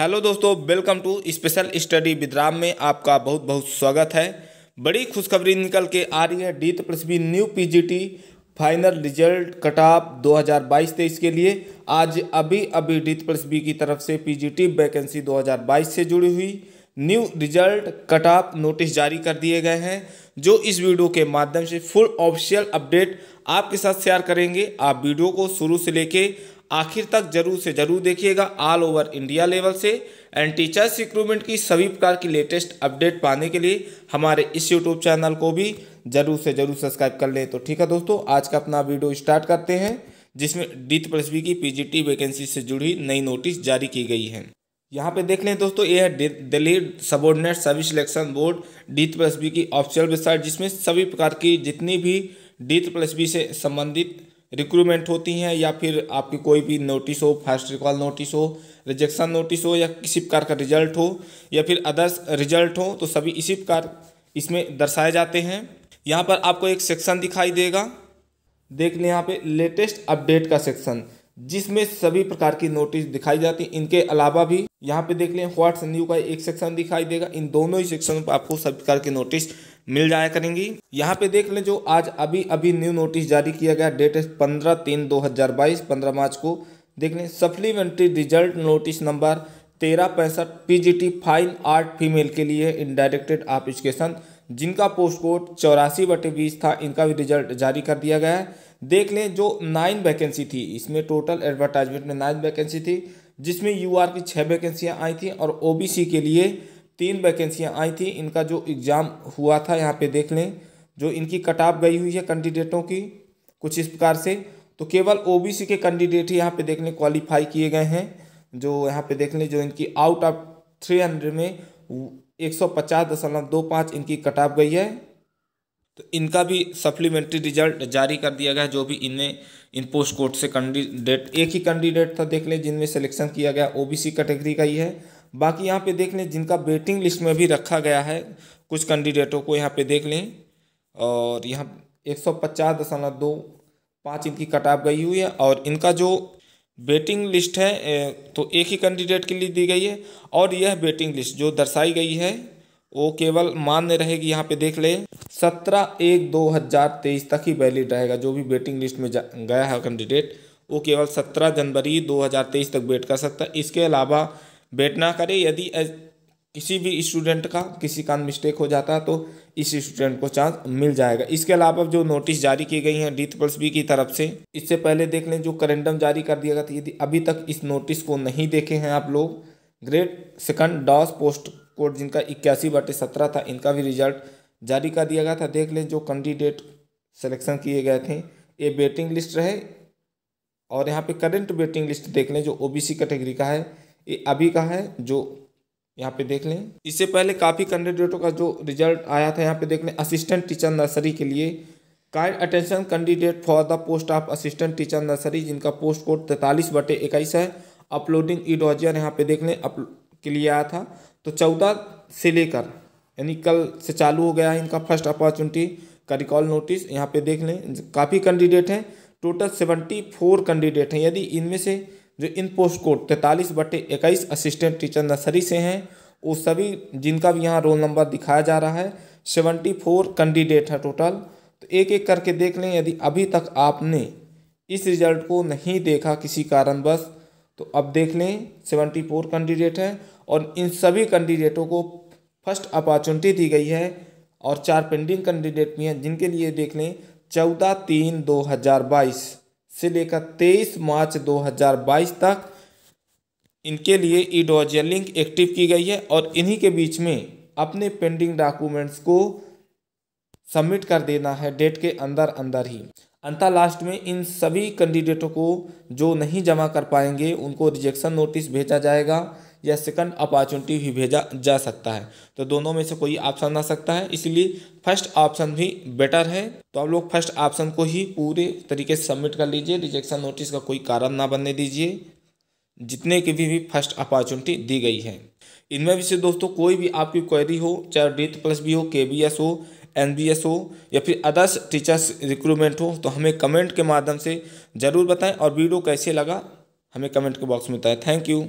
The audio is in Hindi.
हेलो दोस्तों वेलकम टू स्पेशल स्टडी विद्राम में आपका बहुत बहुत स्वागत है बड़ी खुशखबरी निकल के आ रही है डी तपस्वी new PGT final result cutoff of 2022-23 के लिए आज अभी अभी डी तपस्वी की तरफ से पीजीटी वैकेंसी 2022 से जुड़ी हुई न्यू रिजल्ट कटाप नोटिस जारी कर दिए गए हैं जो इस वीडियो के माध्यम से फुल ऑफिशियल अपडेट आपके साथ शेयर करेंगे आप वीडियो को शुरू से लेके आखिर तक जरूर से जरूर देखिएगा ऑल ओवर इंडिया लेवल से एंड टीचर्स रिक्रूटमेंट की सभी प्रकार की लेटेस्ट अपडेट पाने के लिए हमारे इस यूट्यूब चैनल को भी जरूर से जरूर सब्सक्राइब कर लें तो ठीक है दोस्तों आज का अपना वीडियो स्टार्ट करते हैं जिसमें डी बी की पीजीटी वैकेंसी से जुड़ी नई नोटिस जारी की गई है यहाँ पे देख लें दोस्तों ये है Delhi subordinate service selection board D plus B की ऑफिशियल वेबसाइट जिसमें सभी प्रकार की जितनी भी डी प्लस बी से संबंधित रिक्रूटमेंट होती हैं या फिर आपकी कोई भी नोटिस हो फर्स्ट रिकॉल नोटिस हो रिजेक्शन नोटिस हो या किसी प्रकार का रिजल्ट हो या फिर अदर्स रिजल्ट हो तो सभी इसी प्रकार इसमें दर्शाए जाते हैं यहाँ पर आपको एक सेक्शन दिखाई देगा देख लें यहाँ पे लेटेस्ट अपडेट का सेक्शन जिसमें सभी प्रकार की नोटिस दिखाई जाती है इनके अलावा भी यहाँ पे देख लें व्हाट्स न्यू का एक सेक्शन दिखाई देगा इन दोनों ही सेक्शन पर आपको सभी प्रकार की नोटिस मिल जाया करेंगी यहाँ पे देख लें जो आज अभी अभी न्यू नोटिस जारी किया गया डेट है पंद्रह तीन दो हज़ार बाईस पंद्रह मार्च को देख लें सप्लीमेंट्री रिजल्ट नोटिस नंबर तेरह पैंसठ टी फाइन आर्ट फीमेल के लिए इनडायरेक्टेड एप्लीकेशन जिनका पोस्ट कोड चौरासी बटे बीस था इनका भी रिजल्ट जारी कर दिया गया है देख लें जो नाइन वैकेंसी थी इसमें टोटल एडवर्टाइजमेंट में नाइन वैकेंसी थी जिसमें यू की छः वैकेंसियाँ आई थी और ओ के लिए तीन वैकेंसियाँ आई थी इनका जो एग्ज़ाम हुआ था यहाँ पे देख लें जो इनकी कटाप गई हुई है कैंडिडेटों की कुछ इस प्रकार से तो केवल सी के कैंडिडेट ही यहाँ पर देख लें क्वालिफाई किए गए हैं जो यहाँ पे देख लें जो इनकी आउट ऑफ थ्री हंड्रेड में एक सौ पचास दशमलव दो पाँच इनकी कटाप गई है तो इनका भी सप्लीमेंट्री रिजल्ट जारी कर दिया गया है जो भी इनमें इन पोस्ट कोड से कैंडिडेट एक ही कैंडिडेट था देख लें जिनमें सिलेक्शन किया गया ओबीसी कैटेगरी का ही है बाकी यहाँ पे देख लें जिनका वेटिंग लिस्ट में भी रखा गया है कुछ कैंडिडेटों को यहाँ पे देख लें और यहाँ एक सौ पचास दशमलव दो पाँच इनकी कटाप गई हुई है और इनका जो वेटिंग लिस्ट है तो एक ही कैंडिडेट के लिए दी गई है और यह वेटिंग लिस्ट जो दर्शाई गई है वो केवल मान्य रहेगी यहाँ पे देख ले सत्रह एक दो हज़ार तेईस तक ही वैलिड रहेगा जो भी वेटिंग लिस्ट में गया है कैंडिडेट वो केवल सत्रह जनवरी दो हज़ार तेईस तक वेट कर सकता है इसके अलावा वेट ना करे यदि किसी भी स्टूडेंट का किसी का मिस्टेक हो जाता है तो इस स्टूडेंट को चांस मिल जाएगा इसके अलावा जो नोटिस जारी की गई है डी ट्रिपल्स बी की तरफ से इससे पहले देख लें जो करेंडम जारी कर दिया गया था यदि अभी तक इस नोटिस को नहीं देखे हैं आप लोग ग्रेड सेकंड डॉस पोस्ट कोड जिनका इक्यासी बटे सत्रह था इनका भी रिजल्ट जारी कर दिया गया था देख लें जो कैंडिडेट सिलेक्शन किए गए थे ये वेटिंग लिस्ट रहे और यहाँ पे करंट वेटिंग लिस्ट देख लें जो ओबीसी कैटेगरी का है ये अभी का है जो यहाँ पे देख लें इससे पहले काफ़ी कैंडिडेटों का जो रिजल्ट आया था यहाँ पे देख लें असिस्टेंट टीचर नर्सरी के लिए kind attention candidate for the post of assistant teacher nursery जिनका पोस्ट कोड तैंतालीस बटे इक्कीस है अपलोडिंग डॉजियर यहाँ पे देख लें अप के लिए आया था तो चौदह से लेकर यानी कल से चालू हो गया है इनका फर्स्ट अपॉर्चुनिटी का रिकॉल नोटिस यहाँ पे देख लें काफ़ी कैंडिडेट हैं टोटल सेवेंटी फोर कैंडिडेट हैं यदि इनमें से जो इन पोस्ट कोड तैंतालीस बटे इक्कीस असिस्टेंट टीचर नर्सरी से हैं वो सभी जिनका भी यहाँ रोल नंबर दिखाया जा रहा है सेवेंटी फोर कैंडिडेट है टोटल तो एक एक करके देख लें यदि अभी तक आपने इस रिजल्ट को नहीं देखा किसी कारणवश तो अब देख लें सेवेंटी फोर कैंडिडेट हैं और इन सभी कैंडिडेटों को फर्स्ट अपॉर्चुनिटी दी गई है और चार पेंडिंग कैंडिडेट भी हैं जिनके लिए देख लें चौदह तीन दो हज़ार बाईस से लेकर तेईस मार्च दो हज़ार बाईस तक इनके लिए ईडोजियल लिंक एक्टिव की गई है और इन्हीं के बीच में अपने पेंडिंग डॉक्यूमेंट्स को सबमिट कर देना है डेट के अंदर अंदर ही अंता लास्ट में इन सभी कैंडिडेटों को जो नहीं जमा कर पाएंगे उनको रिजेक्शन नोटिस भेजा जाएगा या सेकंड अपॉर्चुनिटी भी भेजा जा सकता है तो दोनों में से कोई ऑप्शन आ सकता है इसलिए फर्स्ट ऑप्शन भी बेटर है तो आप लोग फर्स्ट ऑप्शन को ही पूरे तरीके से सबमिट कर लीजिए रिजेक्शन नोटिस का कोई कारण ना बनने दीजिए जितने की भी, भी फर्स्ट अपॉर्चुनिटी दी गई है इनमें भी से दोस्तों कोई भी आपकी क्वेरी हो चाहे डेथ प्लस भी हो के हो एन हो या फिर अदर्स टीचर्स रिक्रूटमेंट हो तो हमें कमेंट के माध्यम से ज़रूर बताएं और वीडियो कैसे लगा हमें कमेंट के बॉक्स में बताएं थैंक यू